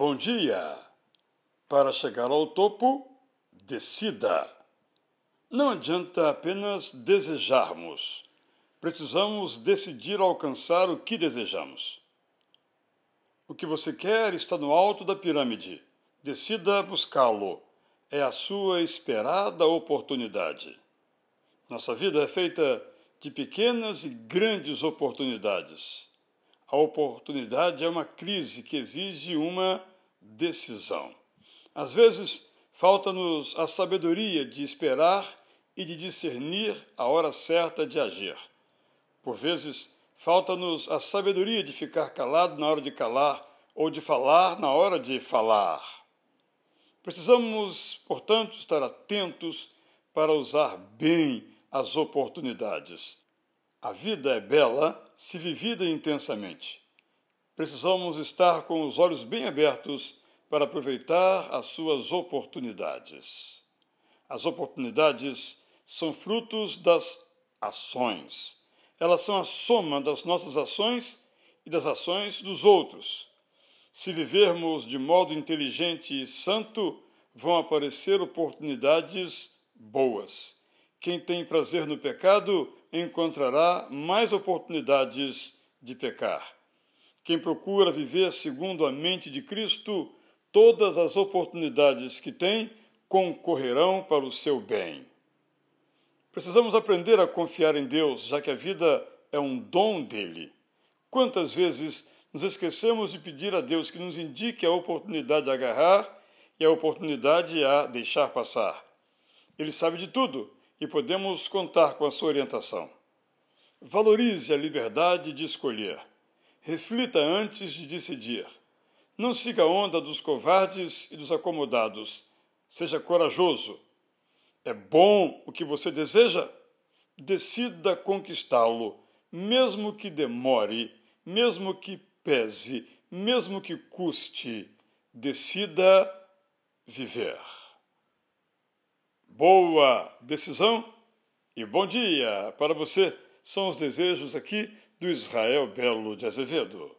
Bom dia! Para chegar ao topo, decida! Não adianta apenas desejarmos. Precisamos decidir alcançar o que desejamos. O que você quer está no alto da pirâmide. Decida buscá-lo. É a sua esperada oportunidade. Nossa vida é feita de pequenas e grandes oportunidades. A oportunidade é uma crise que exige uma decisão. Às vezes, falta-nos a sabedoria de esperar e de discernir a hora certa de agir. Por vezes, falta-nos a sabedoria de ficar calado na hora de calar ou de falar na hora de falar. Precisamos, portanto, estar atentos para usar bem as oportunidades. A vida é bela se vivida intensamente. Precisamos estar com os olhos bem abertos para aproveitar as suas oportunidades. As oportunidades são frutos das ações. Elas são a soma das nossas ações e das ações dos outros. Se vivermos de modo inteligente e santo, vão aparecer oportunidades boas. Quem tem prazer no pecado encontrará mais oportunidades de pecar. Quem procura viver segundo a mente de Cristo, todas as oportunidades que tem concorrerão para o seu bem. Precisamos aprender a confiar em Deus, já que a vida é um dom dele. Quantas vezes nos esquecemos de pedir a Deus que nos indique a oportunidade a agarrar e a oportunidade a deixar passar? Ele sabe de tudo e podemos contar com a sua orientação. Valorize a liberdade de escolher. Reflita antes de decidir. Não siga a onda dos covardes e dos acomodados. Seja corajoso. É bom o que você deseja? Decida conquistá-lo, mesmo que demore, mesmo que pese, mesmo que custe. Decida viver boa decisão e bom dia para você. São os desejos aqui do Israel Belo de Azevedo.